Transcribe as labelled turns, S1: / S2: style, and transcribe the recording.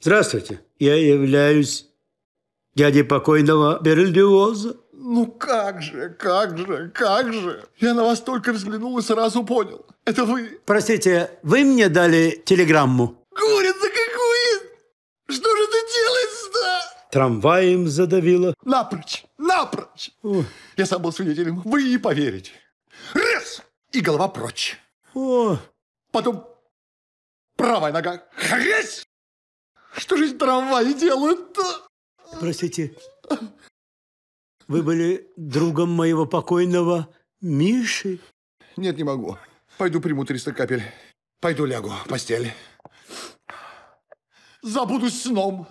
S1: Здравствуйте, я являюсь дядей покойного Берельдиоза.
S2: Ну как же, как же, как же. Я на вас только взглянул и сразу понял. Это вы. Простите, вы мне дали телеграмму?
S3: Курица какую? Что же ты
S1: делаешь-то?
S4: Трамваем задавило. Напрочь, напрочь. Ой. Я сам был свидетелем, вы не поверите. Раз! И голова прочь. О. Потом
S3: правая нога. Хрясь! Что же эти трамваи делают-то?
S5: Простите, вы были другом моего покойного Миши? Нет, не могу. Пойду приму 300 капель. Пойду лягу в постель.
S3: Забуду сном.